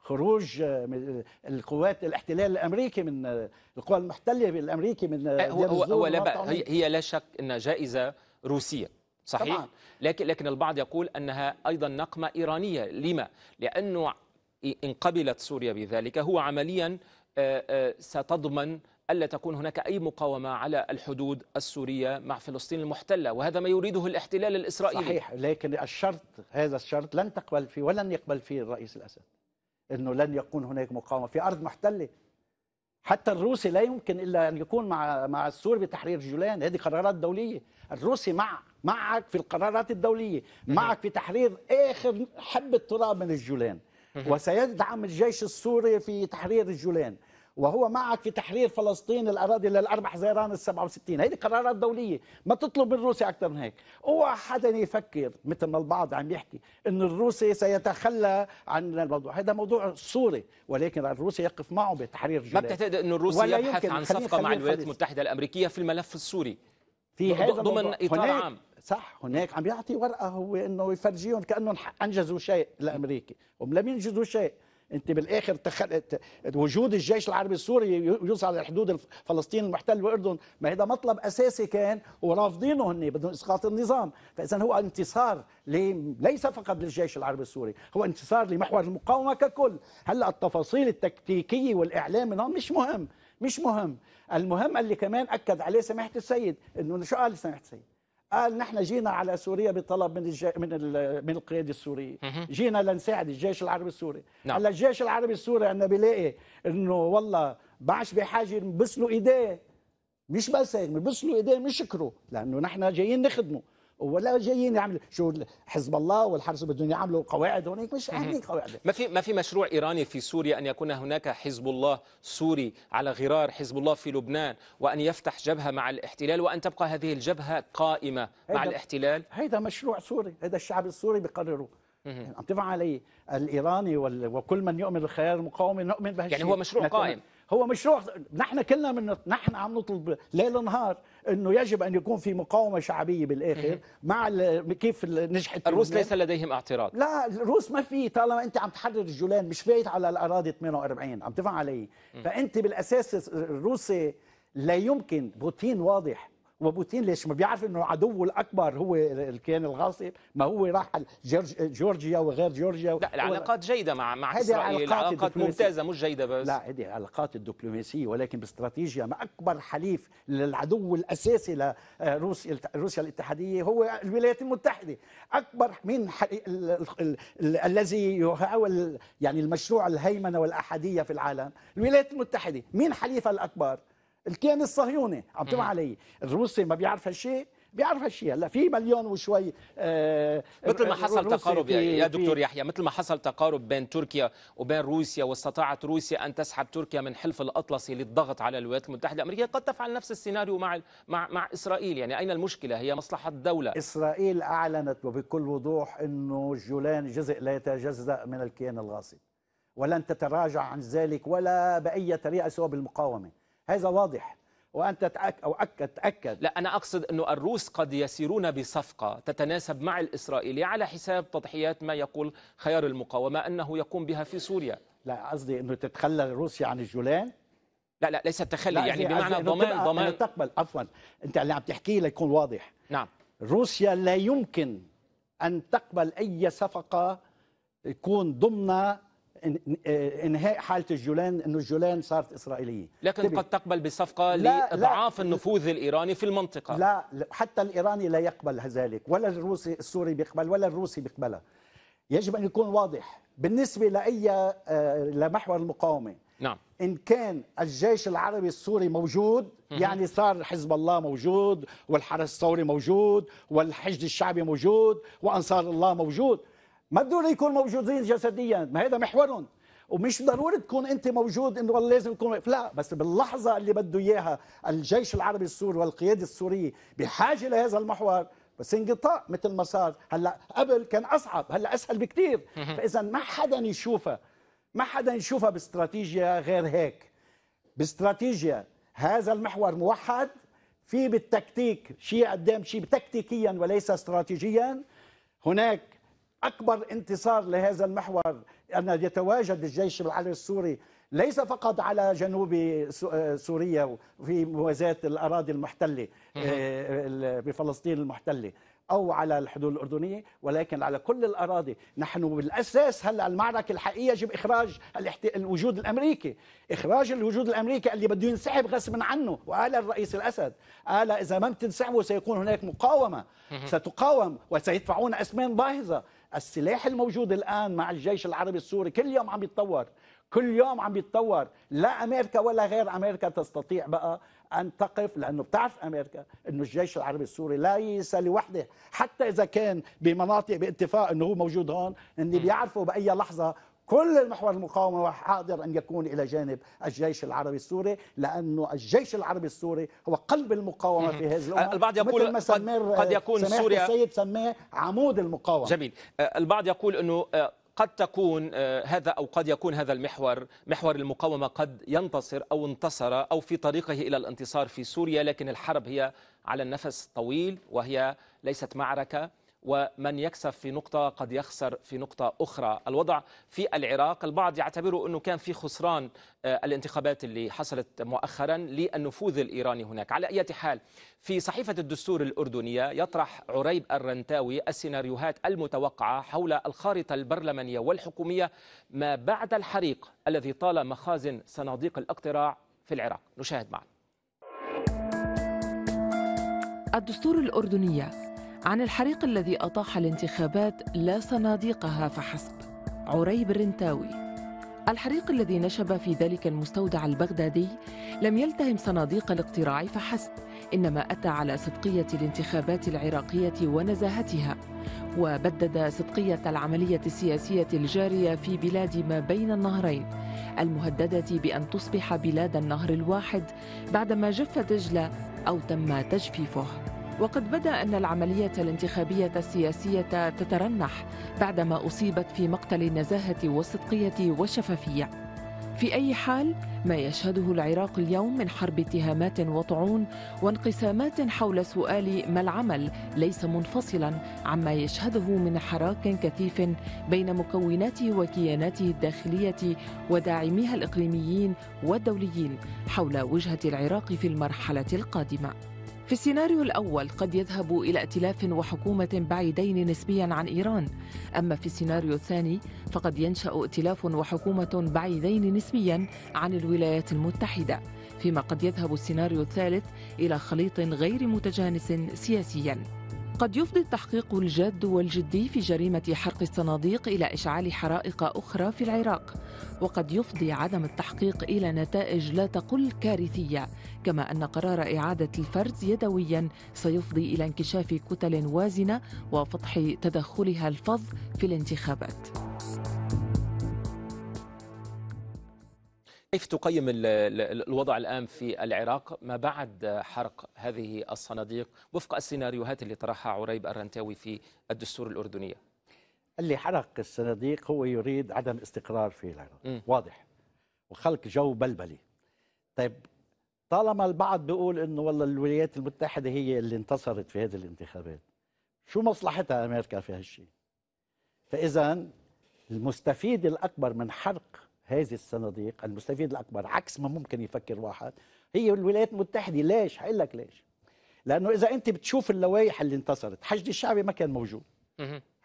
خروج آه، القوات الاحتلال الامريكي من آه، القوى المحتله الامريكي من آه، هو هو, هو لا هي, هي لا شك انها جائزه روسيه صحيح طبعا. لكن لكن البعض يقول انها ايضا نقمه ايرانيه لما لانه ان قبلت سوريا بذلك هو عمليا ستضمن ألا تكون هناك أي مقاومة على الحدود السورية مع فلسطين المحتلة وهذا ما يريده الاحتلال الإسرائيلي صحيح لكن الشرط هذا الشرط لن تقبل فيه ولن يقبل فيه الرئيس الأسد أنه لن يكون هناك مقاومة في أرض محتلة حتى الروسي لا يمكن الا ان يكون مع مع السوري بتحرير جولان هذه قرارات دوليه الروسي مع معك في القرارات الدوليه معك في تحرير اخر حبه تراب من الجولان وسيدعم الجيش السوري في تحرير الجولان وهو معك في تحرير فلسطين الاراضي للاربع حزيران ال 67 هذه قرارات دوليه ما تطلب من روسيا اكثر من هيك اوعى حدا يفكر مثل ما البعض عم يحكي ان الروسي سيتخلى عن الموضوع هذا موضوع سوري ولكن الروسي يقف معه بتحرير ما بتعتقد انه الروسي يبحث عن صفقه مع الولايات المتحده الامريكيه في الملف السوري في هذا ضمن اطار عام صح هناك عم يعطي ورقه هو انه يفرجيهم كانهم انجزوا شيء الامريكي هم لم ينجزوا شيء انت بالاخر تخل... وجود الجيش العربي السوري يوصل على حدود فلسطين المحتل والاردن ما هذا مطلب اساسي كان ورافضينه هن بدهم اسقاط النظام فاذا هو انتصار لي... ليس فقط للجيش العربي السوري هو انتصار لمحور المقاومه ككل هلا التفاصيل التكتيكيه والاعلام من هون مش مهم مش مهم المهم اللي كمان اكد عليه سماحه السيد انه شو قال سماحه السيد قال نحن جينا على سوريا بطلب من الجي... من ال... من القيادة السورية جينا لنساعد الجيش العربي السوري نعم. هلا الجيش العربي السوري عندنا بيلاقي انه والله بعش بحاجه بس ايديه مش بس هيك بس ايديه مش شكره لانه نحن جايين نخدمه ولا جايين يعملوا شو حزب الله والحرس بدهم يعملوا قواعد هناك مش اهلي قواعد ما في ما في مشروع ايراني في سوريا ان يكون هناك حزب الله سوري على غرار حزب الله في لبنان وان يفتح جبهه مع الاحتلال وان تبقى هذه الجبهه قائمه مع الاحتلال هذا مشروع سوري هذا الشعب السوري بقرره يعني عم تفهم علي الايراني وكل من يؤمن الخيار المقاومه نؤمن بهالشيء يعني هو مشروع قائم هو مشروع نحن كلنا من نحن عم نطلب ليل نهار انه يجب ان يكون في مقاومه شعبيه بالاخر مع كيف نجحت الروس ليس لديهم اعتراض لا الروس ما في طالما انت عم تحرر الجولان مش فايت على الاراضي 48 عم تفهم علي فانت بالاساس الروسي لا يمكن بوتين واضح وبوتين ليش ما بيعرف انه عدوه الاكبر هو الكيان الغاصب ما هو راح جورجيا وغير جورجيا لا العلاقات جيده مع مع اسرائيل العلاقات, العلاقات ممتازه مش جيده بس لا هذه العلاقات الدبلوماسيه ولكن باستراتيجيا ما اكبر حليف للعدو الاساسي لروسيا آه، روسيا الاتحاديه هو الولايات المتحده اكبر من الذي يحاول يعني المشروع الهيمنه والاحاديه في العالم الولايات المتحده مين حليفها الاكبر الكيان الصهيوني عم تبع علي الروسي ما بيعرف هالشيء بيعرف هالشيء هلا في مليون وشوي آه مثل ما حصل تقارب في يا دكتور يحيى مثل ما حصل تقارب بين تركيا وبين روسيا واستطاعت روسيا ان تسحب تركيا من حلف الاطلسي للضغط على الولايات المتحده الامريكيه قد تفعل نفس السيناريو مع مع مع اسرائيل يعني اين المشكله هي مصلحه الدوله اسرائيل اعلنت وبكل وضوح انه الجولان جزء لا يتجزا من الكيان الغاصب ولن تتراجع عن ذلك ولا باي طريقه سوى بالمقاومه هذا واضح وانت تأك او اكد تاكد لا انا اقصد انه الروس قد يسيرون بصفقه تتناسب مع الاسرائيلي على حساب تضحيات ما يقول خيار المقاومه انه يقوم بها في سوريا لا قصدي انه تتخلى روسيا عن الجولان لا لا ليس التخلي لا يعني بمعنى ضمان ضمان تقبل عفوا انت اللي عم تحكيه ليكون واضح نعم روسيا لا يمكن ان تقبل اي صفقه يكون ضمن آه، انهاء حاله الجولان انه الجولان صارت اسرائيليه لكن طيب. قد تقبل بصفقه لا لاضعاف لا النفوذ الايراني في المنطقه لا حتى الايراني لا يقبل ذلك ولا الروسي السوري بيقبل ولا الروسي بيقبلها يجب ان يكون واضح بالنسبه لاي آه، لمحور المقاومه نعم ان كان الجيش العربي السوري موجود يعني صار حزب الله موجود والحرس الثوري موجود والحشد الشعبي موجود وانصار الله موجود ما بدهم يكونوا موجودين جسديا ما هذا محورهم ومش ضروري تكون انت موجود انه والله لازم يكون لا بس باللحظه اللي بده اياها الجيش العربي السوري والقياده السوريه بحاجه لهذا المحور بس انقطاع مثل ما صار هلا قبل كان اصعب هلا اسهل بكثير فاذا ما حدا يشوفها ما حدا يشوفها باستراتيجيا غير هيك باستراتيجيا هذا المحور موحد في بالتكتيك شيء قدام شيء تكتيكيا وليس استراتيجيا هناك أكبر انتصار لهذا المحور أن يتواجد الجيش العربي السوري ليس فقط على جنوب آه، سوريا وفي موازاة الأراضي المحتلة آه، بفلسطين المحتلة أو على الحدود الأردنية ولكن على كل الأراضي نحن بالأساس هلا المعركة الحقيقية يجب إخراج الوجود الأمريكي إخراج الوجود الأمريكي اللي بده ينسحب غصبا عنه وقال الرئيس الأسد قال إذا ما بتنسحبوا سيكون هناك مقاومة ستقاوم وسيدفعون أسمان باهظة السلاح الموجود الآن مع الجيش العربي السوري كل يوم عم يتطور كل يوم عم يتطور لا أمريكا ولا غير أمريكا تستطيع بقى أن تقف لأنه بتعرف أمريكا أنه الجيش العربي السوري ليس لوحده حتى إذا كان بمناطق باتفاق أنه هو موجود هون أنه بيعرفوا بأي لحظة كل المحور المقاومة حاضر أن يكون إلى جانب الجيش العربي السوري لأنه الجيش العربي السوري هو قلب المقاومة في هذه الأمة البعض يقول مثل ما قد يكون سوريا السيد سماه عمود المقاومة جميل آه، البعض يقول أنه آه، قد تكون آه، هذا او قد يكون هذا المحور محور المقاومه قد ينتصر او انتصر او في طريقه الى الانتصار في سوريا لكن الحرب هي على النفس طويل وهي ليست معركه ومن يكسب في نقطة قد يخسر في نقطة أخرى الوضع في العراق البعض يعتبره أنه كان في خسران آه، الانتخابات اللي حصلت مؤخرا للنفوذ الإيراني هناك على أي حال في صحيفة الدستور الأردنية يطرح عريب الرنتاوي السيناريوهات المتوقعة حول الخارطة البرلمانية والحكومية ما بعد الحريق الذي طال مخازن صناديق الاقتراع في العراق نشاهد معا الدستور الأردنية عن الحريق الذي أطاح الانتخابات لا صناديقها فحسب عريب الرنتاوي الحريق الذي نشب في ذلك المستودع البغدادي لم يلتهم صناديق الاقتراع فحسب إنما أتى على صدقية الانتخابات العراقية ونزاهتها وبدد صدقية العملية السياسية الجارية في بلاد ما بين النهرين المهددة بأن تصبح بلاد النهر الواحد بعدما جف دجلة أو تم تجفيفه وقد بدا ان العمليه الانتخابيه السياسيه تترنح بعدما اصيبت في مقتل النزاهه والصدقيه والشفافيه في اي حال ما يشهده العراق اليوم من حرب اتهامات وطعون وانقسامات حول سؤال ما العمل ليس منفصلا عما يشهده من حراك كثيف بين مكوناته وكياناته الداخليه وداعميها الاقليميين والدوليين حول وجهه العراق في المرحله القادمه في السيناريو الأول قد يذهب إلى ائتلاف وحكومة بعيدين نسبيا عن إيران أما في السيناريو الثاني فقد ينشأ ائتلاف وحكومة بعيدين نسبيا عن الولايات المتحدة فيما قد يذهب السيناريو الثالث إلى خليط غير متجانس سياسيا قد يفضي التحقيق الجاد والجدي في جريمة حرق الصناديق إلى إشعال حرائق أخرى في العراق وقد يفضي عدم التحقيق إلى نتائج لا تقل كارثية كما أن قرار إعادة الفرز يدويا سيفضي إلى انكشاف كتل وازنة وفضح تدخلها الفظ في الانتخابات كيف تقيم الوضع الآن في العراق ما بعد حرق هذه الصناديق وفق السيناريوهات اللي طرحها عريب الرنتاوي في الدستور الأردنية اللي حرق الصناديق هو يريد عدم استقرار في العراق م. واضح وخلق جو بلبلي طيب طالما البعض بيقول انه والله الولايات المتحده هي اللي انتصرت في هذه الانتخابات شو مصلحتها امريكا في هالشيء فاذا المستفيد الاكبر من حرق هذه الصناديق المستفيد الاكبر عكس ما ممكن يفكر واحد هي الولايات المتحده ليش هقول لك ليش لانه اذا انت بتشوف اللوائح اللي انتصرت حشد الشعبي ما كان موجود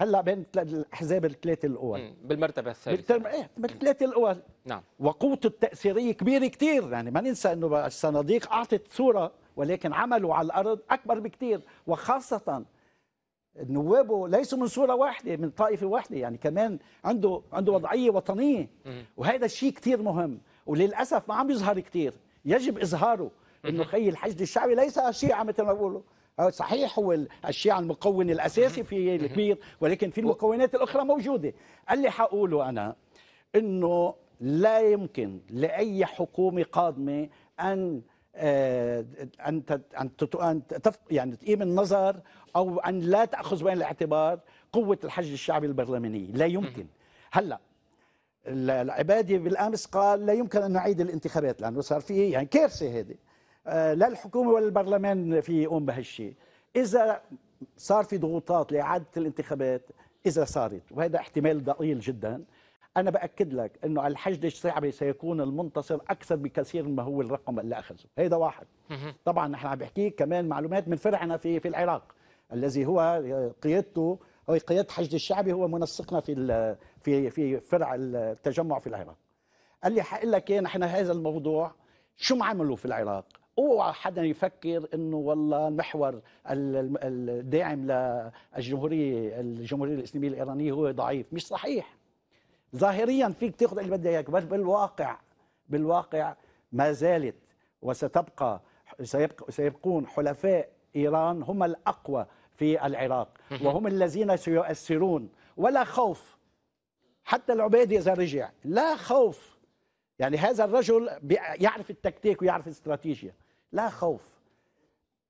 هلا بين الاحزاب الثلاثه الاول بالمرتبه الثالثه بالترم... ايه بالثلاثه الاول نعم وقوته التاثيريه كبيره كثير يعني ما ننسى انه الصناديق اعطت صوره ولكن عمله على الارض اكبر بكثير وخاصه نوابه ليسوا من صوره واحده من طائفه واحده يعني كمان عنده عنده وضعيه وطنيه وهذا الشيء كثير مهم وللاسف ما عم يظهر كثير يجب اظهاره انه خي الحشد الشعبي ليس شيعه مثل ما بقولوا آه، صحيح هو الشيعة المكون الأساسي في الكبير ولكن في المكونات الأخرى موجودة اللي حقوله أنا أنه لا يمكن لأي حكومة قادمة أن آه، أن أن يعني تقيم النظر أو أن لا تأخذ بعين الاعتبار قوة الحج الشعبي البرلماني لا يمكن هلأ العبادي بالامس قال لا يمكن ان نعيد الانتخابات لانه صار في يعني كارثه هذه آه، لا الحكومه ولا البرلمان في يقوم بهالشيء اذا صار في ضغوطات لاعاده الانتخابات اذا صارت وهذا احتمال ضئيل جدا انا باكد لك انه على الحشد الشعبي سيكون المنتصر اكثر بكثير ما هو الرقم اللي اخذه هذا واحد طبعا نحن عم بحكي كمان معلومات من فرعنا في في العراق الذي هو آه، قيادته هو قياده حشد الشعبي هو منسقنا في في في فرع التجمع في العراق قال لي حقول لك إيه، نحن هذا الموضوع شو عملوا في العراق اوعى حدا يفكر انه والله المحور الداعم للجمهوريه الجمهوريه الاسلاميه الايرانيه هو ضعيف مش صحيح ظاهريا فيك تاخذ اللي بدك اياك بس بالواقع بالواقع ما زالت وستبقى سيبقى سيبقون حلفاء ايران هم الاقوى في العراق وهم الذين سيؤثرون ولا خوف حتى العبيدي اذا رجع لا خوف يعني هذا الرجل يعرف التكتيك ويعرف الاستراتيجيه لا خوف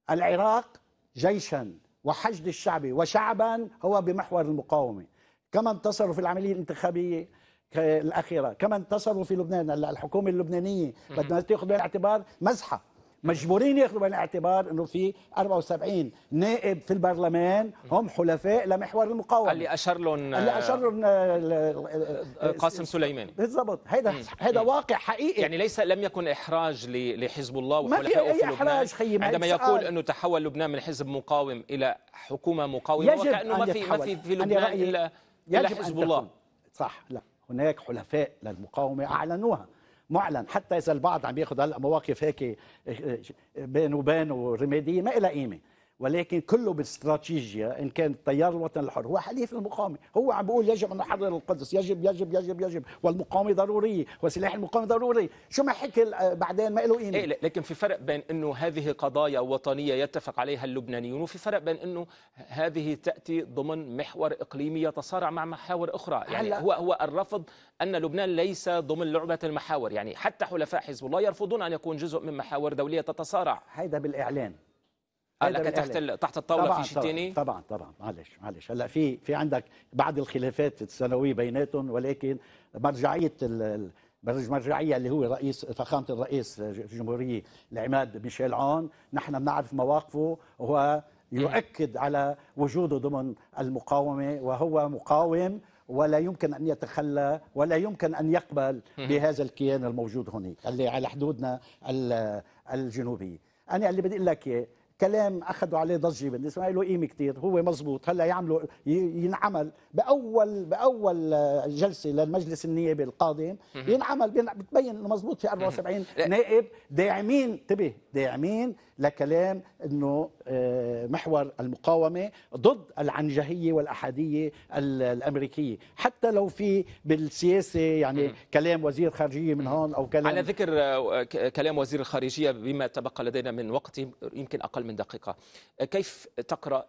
العراق جيشا وحشد الشعب وشعبا هو بمحور المقاومة كما انتصروا في العملية الانتخابية الأخيرة كما انتصروا في لبنان الحكومة اللبنانية بدنا تاخذ بالاعتبار مزحة مجبورين ياخذوا بعين الاعتبار انه في 74 نائب في البرلمان هم حلفاء لمحور المقاومه اللي اشر لهم اللي اشر لهم آه، آه، قاسم سليماني بالضبط هذا هذا واقع حقيقي يعني ليس لم يكن احراج لحزب الله وحلفائه في, في لبنان خيي عندما يقول انه تحول لبنان من حزب مقاوم الى حكومه مقاومه وكانه ما في ما في في لبنان الا حزب الله صح لا هناك حلفاء للمقاومه اعلنوها معلن حتى اذا البعض عم ياخذ هلا مواقف هيك إيه، إيه، بين وبين ورماديه ما لها قيمه ولكن كله باستراتيجيا ان كان التيار الوطني الحر هو حليف المقاومه هو عم بيقول يجب ان نحرر القدس يجب يجب يجب يجب والمقاومه ضروريه وسلاح المقاومه ضروري شو ما حكي آه، بعدين ما له قيمه إيه لكن في فرق بين انه هذه قضايا وطنيه يتفق عليها اللبنانيون وفي فرق بين انه هذه تاتي ضمن محور اقليمي يتصارع مع محاور اخرى يعني هو هو الرفض ان لبنان ليس ضمن لعبه المحاور يعني حتى حلفاء حزب الله يرفضون ان يكون جزء من محاور دوليه تتصارع هيدا بالاعلان لكن تحت تحت الطاوله في شيء ثاني طبعا طبعا معلش معلش هلا في في عندك بعض الخلافات السنوية بيناتهم ولكن مرجعيه ال... مرجعيه اللي هو رئيس فخامه الرئيس الجمهوريه العماد ميشيل عون نحن بنعرف مواقفه وهو يؤكد على وجوده ضمن المقاومه وهو مقاوم ولا يمكن ان يتخلى ولا يمكن ان يقبل بهذا الكيان الموجود هنا اللي على حدودنا الجنوبيه انا اللي بدي اقول لك كلام اخذوا عليه ضجه بالنسبه له قيمه كثير هو مزبوط هلا يعملوا ينعمل باول باول جلسه للمجلس النيابي القادم ينعمل بتبين انه مزبوط في 74 نائب داعمين انتبه داعمين لكلام انه آه، محور المقاومه ضد العنجهيه والاحاديه الامريكيه حتى لو في بالسياسه يعني كلام وزير خارجيه من هون او كلام على ذكر آه، كلام وزير الخارجيه بما تبقى لدينا من وقت يمكن اقل من دقيقه آه، كيف تقرا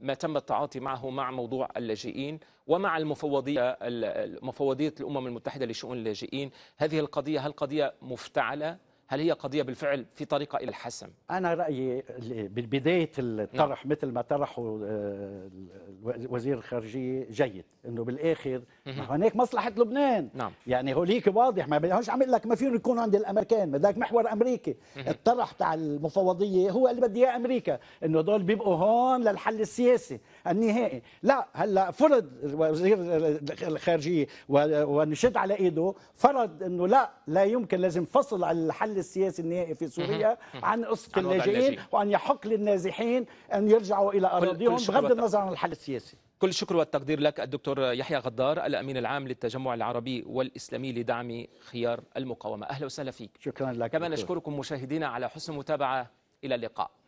ما تم التعاطي معه مع موضوع اللاجئين ومع المفوضيه مفوضيه الامم المتحده لشؤون اللاجئين هذه القضيه هل قضيه مفتعله هل هي قضية بالفعل في طريقة إلى الحسم؟ أنا رأيي بداية الطرح نعم. مثل ما طرحه آه، وزير الخارجية جيد أنه بالآخر هناك مصلحة لبنان نعم. يعني هوليك واضح ما بدهاش عم لك ما فيهم يكونوا عند الأمريكان بدك محور أمريكي الطرح تاع المفوضية هو اللي بدي إياه أمريكا أنه دول بيبقوا هون للحل السياسي النهائي لا هلا فرض وزير الخارجية ونشد على إيده فرض أنه لا لا يمكن لازم فصل على الحل السياسي النهائي في سوريا عن قصه اللاجئين وان يحق للنازحين ان يرجعوا الى اراضيهم بغض النظر عن الحل السياسي كل الشكر والتقدير لك الدكتور يحيى غدار الامين العام للتجمع العربي والاسلامي لدعم خيار المقاومه اهلا وسهلا فيك شكرا لك كما نشكركم مشاهدينا على حسن المتابعه الى اللقاء